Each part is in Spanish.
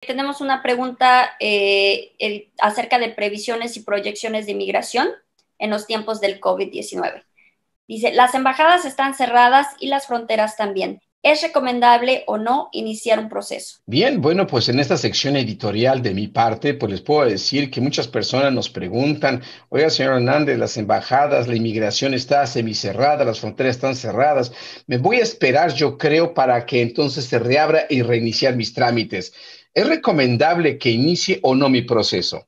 Tenemos una pregunta eh, acerca de previsiones y proyecciones de inmigración en los tiempos del COVID-19. Dice, las embajadas están cerradas y las fronteras también. ¿Es recomendable o no iniciar un proceso? Bien, bueno, pues en esta sección editorial de mi parte, pues les puedo decir que muchas personas nos preguntan, oiga, señor Hernández, las embajadas, la inmigración está semicerrada, las fronteras están cerradas, me voy a esperar, yo creo, para que entonces se reabra y reiniciar mis trámites. ¿Es recomendable que inicie o no mi proceso?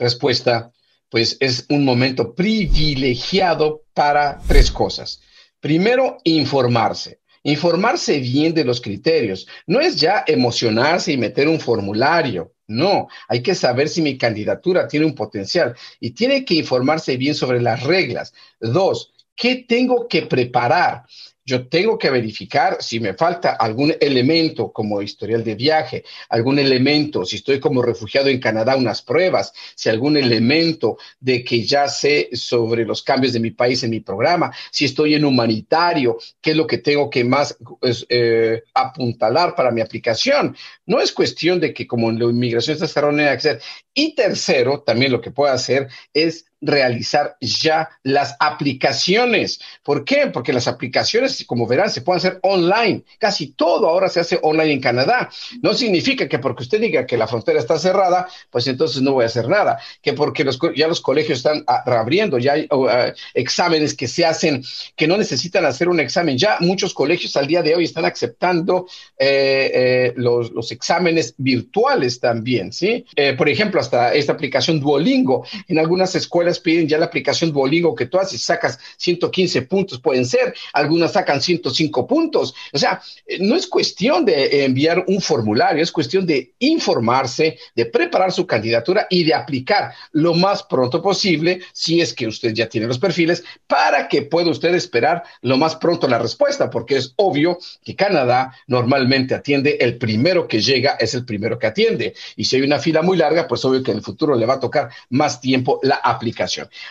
Respuesta, pues es un momento privilegiado para tres cosas. Primero, informarse. Informarse bien de los criterios. No es ya emocionarse y meter un formulario. No, hay que saber si mi candidatura tiene un potencial y tiene que informarse bien sobre las reglas. Dos, ¿qué tengo que preparar? yo tengo que verificar si me falta algún elemento como historial de viaje, algún elemento, si estoy como refugiado en Canadá, unas pruebas, si algún elemento de que ya sé sobre los cambios de mi país en mi programa, si estoy en humanitario, qué es lo que tengo que más pues, eh, apuntalar para mi aplicación. No es cuestión de que como en la inmigración está cerrada, y tercero, también lo que puedo hacer es realizar ya las aplicaciones. ¿Por qué? Porque las aplicaciones, como verán, se pueden hacer online. Casi todo ahora se hace online en Canadá. No significa que porque usted diga que la frontera está cerrada, pues entonces no voy a hacer nada. Que porque los, ya los colegios están ah, reabriendo, ya hay oh, ah, exámenes que se hacen, que no necesitan hacer un examen. Ya muchos colegios al día de hoy están aceptando eh, eh, los, exámenes virtuales también, ¿sí? Eh, por ejemplo, hasta esta aplicación Duolingo. En algunas escuelas piden ya la aplicación Duolingo, que todas si sacas 115 puntos pueden ser, algunas sacan 105 puntos. O sea, eh, no es cuestión de eh, enviar un formulario, es cuestión de informarse, de preparar su candidatura y de aplicar lo más pronto posible, si es que usted ya tiene los perfiles, para que pueda usted esperar lo más pronto la respuesta, porque es obvio que Canadá normalmente atiende el primero que llega, es el primero que atiende. Y si hay una fila muy larga, pues obvio que en el futuro le va a tocar más tiempo la aplicación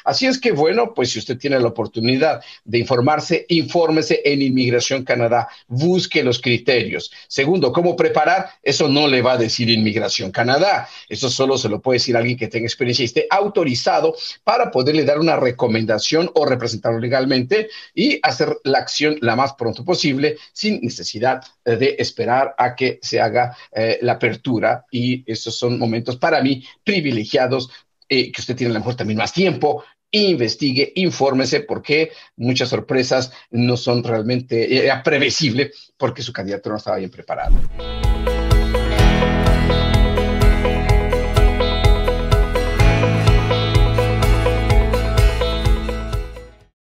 Así es que, bueno, pues si usted tiene la oportunidad de informarse, infórmese en Inmigración Canadá, busque los criterios. Segundo, ¿cómo preparar? Eso no le va a decir Inmigración Canadá, eso solo se lo puede decir alguien que tenga experiencia y esté autorizado para poderle dar una recomendación o representarlo legalmente y hacer la acción la más pronto posible sin necesidad de esperar a que se haga eh, la apertura. Y estos son momentos para mí privilegiados eh, que usted tiene a lo mejor también más tiempo, investigue, infórmese, porque muchas sorpresas no son realmente, eh, previsibles porque su candidato no estaba bien preparado.